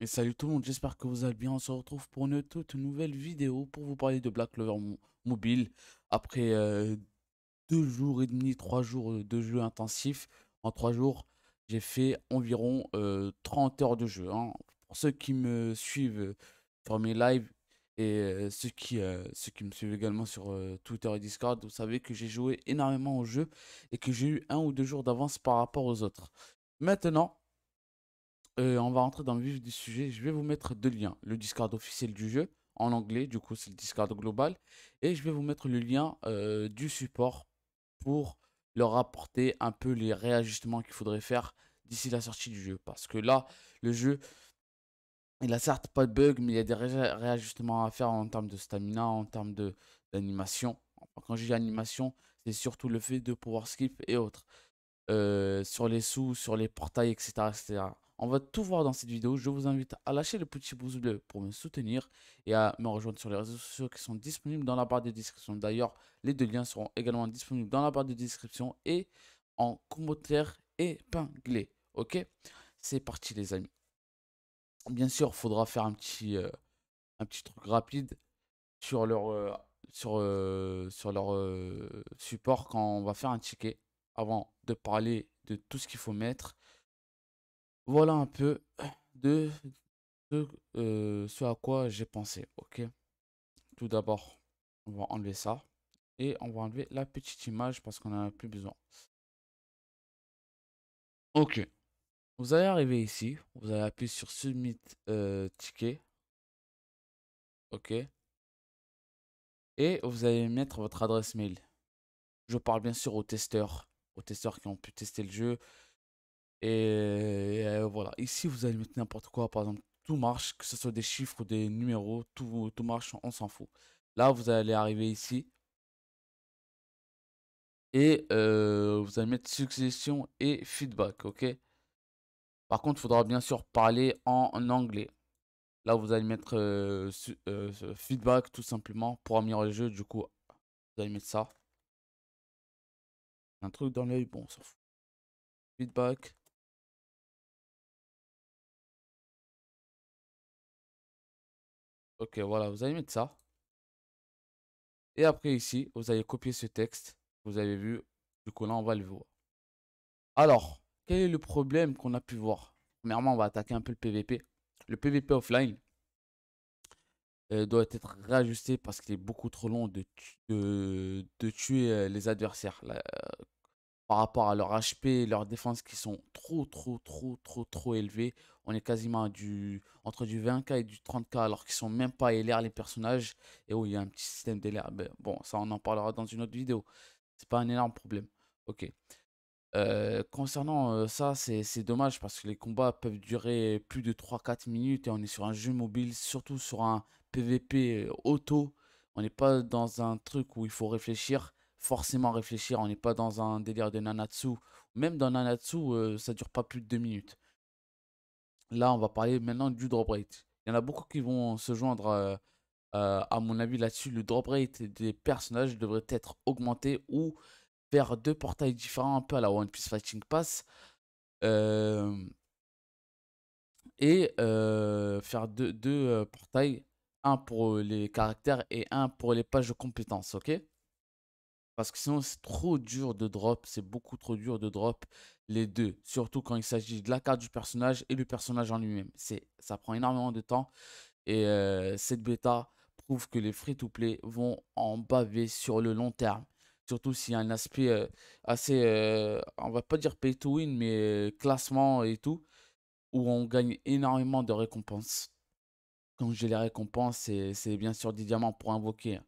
Et salut tout le monde, j'espère que vous allez bien. On se retrouve pour une toute nouvelle vidéo pour vous parler de Black Clover Mobile. Après euh, deux jours et demi, trois jours de jeu intensif, en trois jours, j'ai fait environ 30 euh, heures de jeu. Hein. Pour ceux qui me suivent sur mes lives et euh, ceux, qui, ceux qui me suivent également sur Twitter et Discord, vous savez que j'ai joué énormément au jeu et que j'ai eu un ou deux jours d'avance par rapport aux autres. Maintenant, euh, on va rentrer dans le vif du sujet. Je vais vous mettre deux liens. Le Discord officiel du jeu en anglais, du coup c'est le Discord global. Et je vais vous mettre le lien euh, du support pour leur apporter un peu les réajustements qu'il faudrait faire d'ici la sortie du jeu. Parce que là, le jeu, il a certes pas de bug, mais il y a des réajustements à faire en termes de stamina, en termes d'animation. Quand j'ai animation, c'est surtout le fait de pouvoir skip et autres. Euh, sur les sous, sur les portails, etc. etc. On va tout voir dans cette vidéo. Je vous invite à lâcher le petit pouce bleu pour me soutenir et à me rejoindre sur les réseaux sociaux qui sont disponibles dans la barre de description. D'ailleurs, les deux liens seront également disponibles dans la barre de description et en commentaire épinglé. Ok C'est parti les amis. Bien sûr, il faudra faire un petit, euh, un petit truc rapide sur leur, euh, sur, euh, sur leur support quand on va faire un ticket avant de parler de tout ce qu'il faut mettre voilà un peu de, euh, ce à quoi j'ai pensé. Ok. Tout d'abord, on va enlever ça. Et on va enlever la petite image parce qu'on n'en a plus besoin. Ok. Vous allez arriver ici. Vous allez appuyer sur Submit euh, Ticket. Ok. Et vous allez mettre votre adresse mail. Je parle bien sûr aux testeurs. Aux testeurs qui ont pu tester le jeu, et, euh, voilà. Ici, vous allez mettre n'importe quoi. Par exemple, tout marche, que ce soit des chiffres ou des numéros, tout, tout marche, on s'en fout. Là, vous allez arriver ici. Et euh, vous allez mettre succession et feedback, ok Par contre, il faudra bien sûr parler en, anglais. Là, vous allez mettre euh, feedback tout simplement pour améliorer le jeu. Du coup, vous allez mettre ça. Un truc dans l'œil, bon, on s'en fout. Feedback. Ok, voilà, vous allez mettre ça. Et après ici, vous allez copier ce texte. Vous avez vu. Du coup, là, on va le voir. Alors, quel est le problème qu'on a pu voir Premièrement, on va attaquer un peu le PVP. Le PVP offline euh, doit être réajusté parce qu'il est beaucoup trop long de, de, tuer euh, les adversaires par rapport à leur HP, leur défense qui sont trop, trop, trop, trop, trop élevés. On est quasiment du, entre du 20k et du 30k alors qu'ils sont même pas LR les personnages. Et où il y a un petit système d'LR. Ben, bon, ça on en parlera dans une autre vidéo. C'est pas un énorme problème. Ok. Euh, concernant euh, ça, c'est dommage parce que les combats peuvent durer plus de 3-4 minutes et on est sur un jeu mobile, surtout sur un PVP euh, auto. On n'est pas dans un truc où il faut réfléchir forcément réfléchir. On n'est pas dans un délire de Nanatsu. Même dans Nanatsu, euh, ça dure pas plus de deux minutes. Là, on va parler maintenant du drop rate. Il y en a beaucoup qui vont se joindre, euh, euh, à mon avis, là-dessus. Le drop rate des personnages devrait être augmenté ou faire deux portails différents, un peu à la One Piece Fighting Pass. et faire deux, deux portails, un pour les caractères et un pour les pages de compétences, ok parce que sinon, c'est trop dur de drop. C'est beaucoup trop dur de drop les deux. Surtout quand il s'agit de la carte du personnage et du personnage en lui-même. Ça prend énormément de temps. Et euh, cette bêta prouve que les free-to-play vont en baver sur le long terme. Surtout s'il y a un aspect euh, assez, euh, on va pas dire pay-to-win, mais classement et tout, où on gagne énormément de récompenses. Quand j'ai les récompenses, c'est bien sûr des diamants pour invoquer. Hein.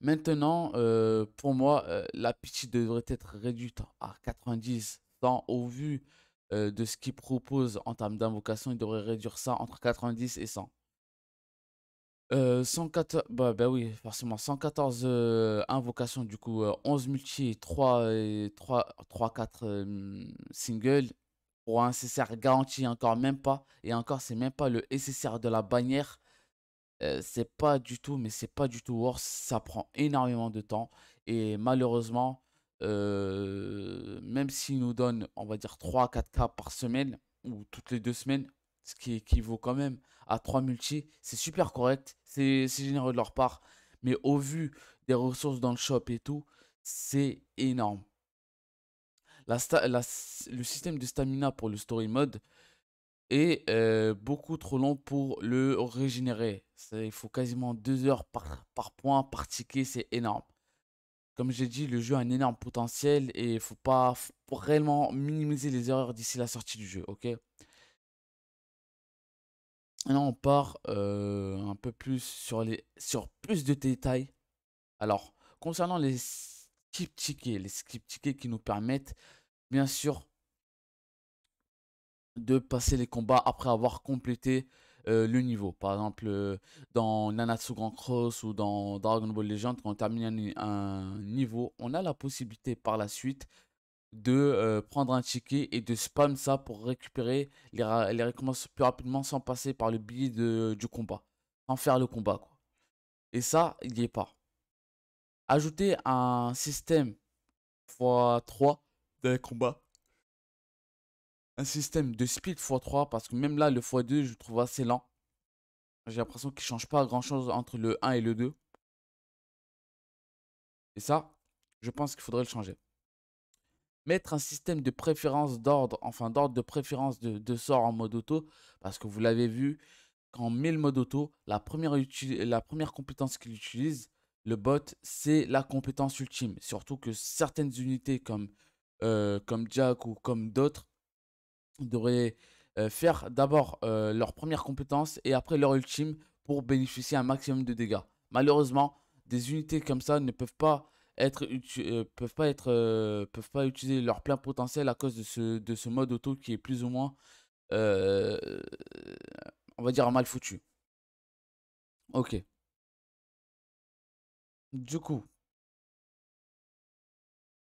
Maintenant, euh, pour moi, euh, la pitch devrait être réduite à 90, 100 au vu euh, de ce qu'il propose en termes d'invocation, il devrait réduire ça entre 90 et 100. 114, bah, bah oui, forcément, 114 invocations, du coup, 11 multi 3, 3, 3 4 singles pour un CCR garanti, encore même pas, et encore, c'est même pas le SSR de la bannière c'est pas du tout, mais c'est pas du tout worse. Ça prend énormément de temps. Et malheureusement, même s'ils nous donnent on va dire, 3 à 4 cas par semaine, ou toutes les deux semaines, ce qui équivaut quand même à 3 multi, c'est super correct. C'est généreux de leur part. Mais au vu des ressources dans le shop et tout, c'est énorme. La le système de stamina pour le story mode est beaucoup trop long pour le régénérer. Il faut quasiment deux heures par, point, par ticket, c'est énorme. Comme j'ai dit, le jeu a un énorme potentiel et il ne faut pas réellement minimiser les erreurs d'ici la sortie du jeu, ok Maintenant, on part euh, un peu plus sur, les, sur plus de détails. Alors, concernant les skip tickets, les skip tickets qui nous permettent, bien sûr, de passer les combats après avoir complété euh, le niveau. Par exemple, euh, dans Nanatsu Grand Cross ou dans Dragon Ball Legend, quand on termine un, niveau, on a la possibilité par la suite de euh, prendre un ticket et de spam ça pour récupérer les, les récompenses plus rapidement sans passer par le billet de, du combat, sans faire le combat. Quoi. Et ça, il n'y est pas. Ajouter un système x3 de combat un système de speed x3 parce que même là, le x2, je trouve assez lent. J'ai l'impression qu'il ne change pas grand-chose entre le 1 et le 2. Et ça, je pense qu'il faudrait le changer. Mettre un système de préférence d'ordre, enfin d'ordre de préférence de, sort en mode auto, parce que vous l'avez vu, quand on met le mode auto, la première, la première compétence qu'il utilise, le bot, c'est la compétence ultime. Surtout que certaines unités comme, euh, comme Jack ou comme d'autres devraient euh, faire d'abord euh, leur première compétence et après leur ultime pour bénéficier un maximum de dégâts. Malheureusement, des unités comme ça ne peuvent pas être euh, peuvent pas être peuvent pas utiliser leur plein potentiel à cause de ce, de ce mode auto qui est plus ou moins on va dire mal foutu. OK. Du coup,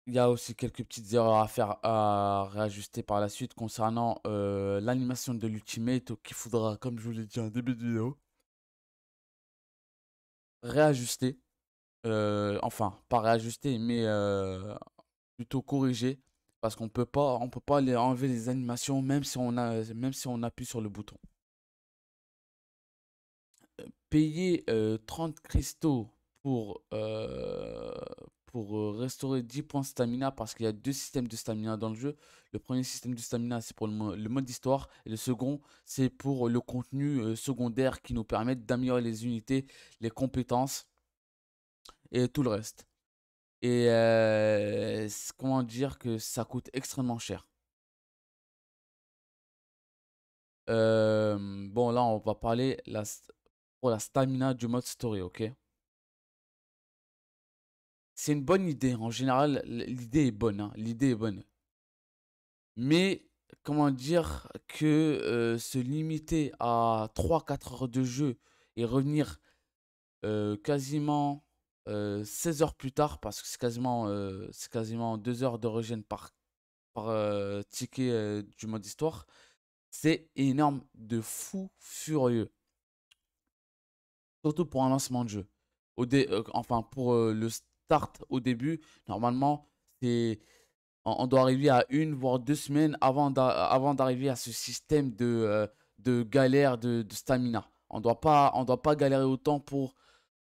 il y a aussi quelques petites erreurs à faire, à réajuster par la suite concernant euh, l'animation de l'Ultimate qu'il faudra, comme je vous l'ai dit en début de vidéo, réajuster. Euh, enfin, pas réajuster, mais euh, plutôt corriger. Parce qu'on peut pas, on peut pas les enlever les animations même si on a, même si on appuie sur le bouton. Payer 30 cristaux pour, pour euh, restaurer 10 points de stamina parce qu'il y a deux systèmes de stamina dans le jeu. Le premier système de stamina, c'est pour le, mode histoire. Et le second, c'est pour le contenu euh, secondaire qui nous permet d'améliorer les unités, les compétences et tout le reste. Et euh, comment dire que ça coûte extrêmement cher. bon, là, on va parler la pour la stamina du mode story, ok c'est une bonne idée. En général, l'idée est bonne. Hein. L'idée est bonne. Mais comment dire que euh, se limiter à 3-4 heures de jeu et revenir euh, quasiment 16 euh, heures plus tard, parce que c'est quasiment, c'est quasiment 2 heures de regen par, par ticket du mode histoire, c'est énorme de fou furieux. Surtout pour un lancement de jeu. Au dé enfin, pour le, start au début. Normalement, c'est on doit arriver à une voire deux semaines avant d'arriver à ce système de, euh, de galère de, stamina. On doit pas on doit pas galérer autant pour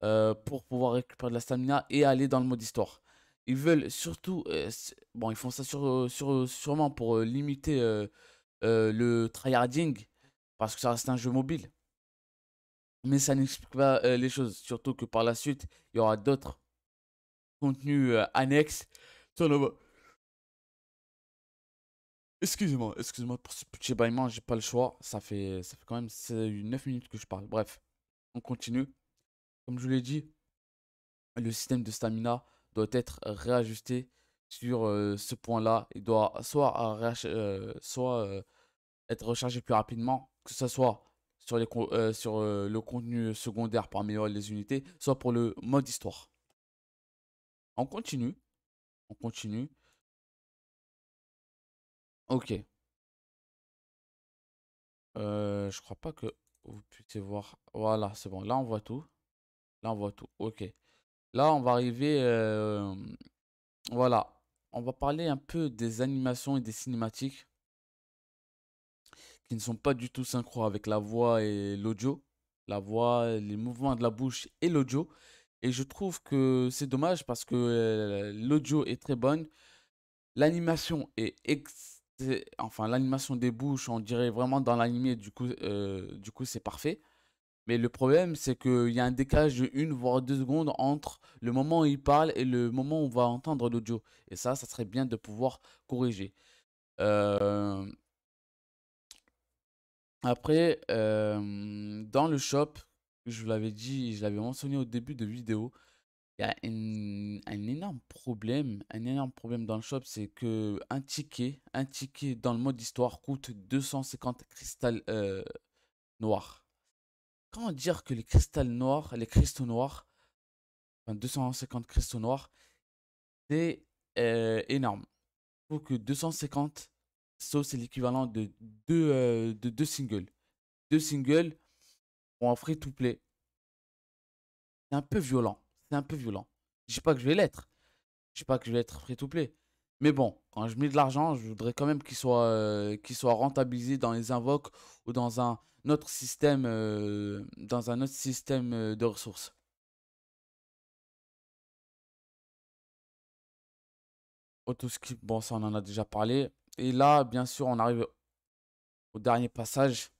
euh, pour pouvoir récupérer de la stamina et aller dans le mode histoire. Ils veulent surtout euh, bon ils font ça sur, sur sûrement pour limiter euh, le tryharding parce que ça reste un jeu mobile. Mais ça n'explique pas les choses, surtout que par la suite, il y aura d'autres contenu euh, annexe Excusez-moi, excusez-moi pour ce petit baillement j'ai pas le choix. Ça fait, ça fait quand même 9 minutes que je parle. Bref, on continue. Comme je vous l'ai dit, le système de stamina doit être réajusté sur euh, ce point-là. Il doit soit, euh, soit être rechargé plus rapidement, que ce soit sur, les, sur le contenu secondaire pour améliorer les unités, soit pour le mode histoire. On continue. On continue. Ok. je euh, je crois pas que vous puissiez voir. Voilà, c'est bon. Là, on voit tout. Là, on voit tout. Ok. Là, on va arriver... Euh, voilà. On va parler un peu des animations et des cinématiques qui ne sont pas du tout synchro avec la voix et l'audio. La voix, les mouvements de la bouche et l'audio. Et je trouve que c'est dommage parce que euh, l'audio est très bonne. L'animation est Enfin, l'animation des bouches, on dirait vraiment dans l'animé, du coup, euh, du coup, c'est parfait. Mais le problème, c'est qu'il y a un décalage de une voire deux secondes entre le moment où il parle et le moment où on va entendre l'audio. Et ça, ça serait bien de pouvoir corriger. Euh, après, dans le shop, je l'avais dit, je l'avais mentionné au début de vidéo, il y a un, énorme problème, un énorme problème dans le shop, c'est que un ticket, un ticket dans le mode histoire coûte 250 cristals euh, noirs. Comment dire que les cristals noirs, les cristaux noirs, enfin 250 cristaux noirs, c'est euh, énorme. Il faut que 250, ça c'est l'équivalent de deux, euh, de deux singles. Deux singles, ou en free to play, c'est un peu violent. C'est un peu violent. Je sais pas que je vais l'être. Je sais pas que je vais être free to play. Mais bon, quand je mets de l'argent, je voudrais quand même qu'il soit, euh, soit rentabilisé dans les invoques ou dans un autre système, euh, dans un autre système euh, de ressources. Autoskip, bon ça on en a déjà parlé. Et là, bien sûr, on arrive au dernier passage.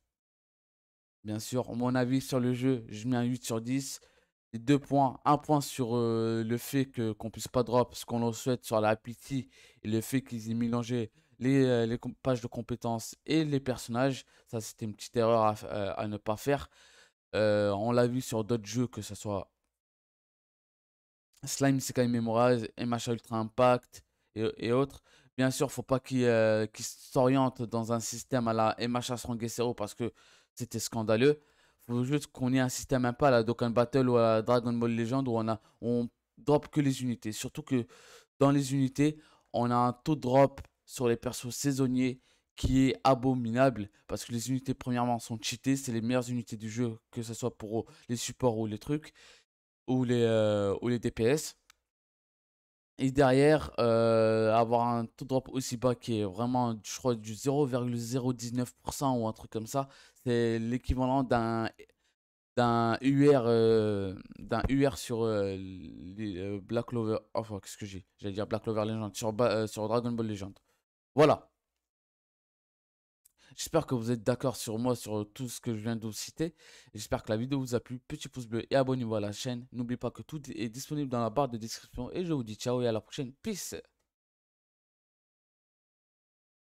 Bien sûr, mon avis sur le jeu, je mets un 8 sur 10. deux points. Un point sur euh, le fait que qu'on puisse pas drop ce qu'on en souhaite sur la et le fait qu'ils aient mélangé les, euh, pages de compétences et les personnages. Ça, c'était une petite erreur à, euh, ne pas faire. on l'a vu sur d'autres jeux, que ce soit Slime Sekai Memorize, MH Ultra Impact et, autres. Bien sûr, faut pas qu'ils s'orientent dans un système à la MHA Strong parce que c'était scandaleux. Faut juste qu'on ait un système un peu à la Dokkan Battle ou à la Dragon Ball Legend où on a on drop que les unités. Surtout que dans les unités, on a un taux drop sur les persos saisonniers qui est abominable parce que les unités premièrement sont cheatées, c'est les meilleures unités du jeu que ce soit pour les supports ou les trucs ou les euh, ou les DPS. Et derrière, euh, avoir un taux drop aussi bas qui est vraiment, je crois, du 0,019% ou un truc comme ça, l'équivalent d'un d'un UR euh, d'un UR sur euh, les, euh, Black Clover enfin qu'est-ce que j'ai j'allais dire Black Clover Legend sur sur Dragon Ball Legend voilà J'espère que vous êtes d'accord sur moi, sur tout ce que je viens de vous citer. J'espère que la vidéo vous a plu. Petit pouce bleu et abonnez-vous à la chaîne. N'oubliez pas que tout est disponible dans la barre de description. Et je vous dis ciao et à la prochaine. Peace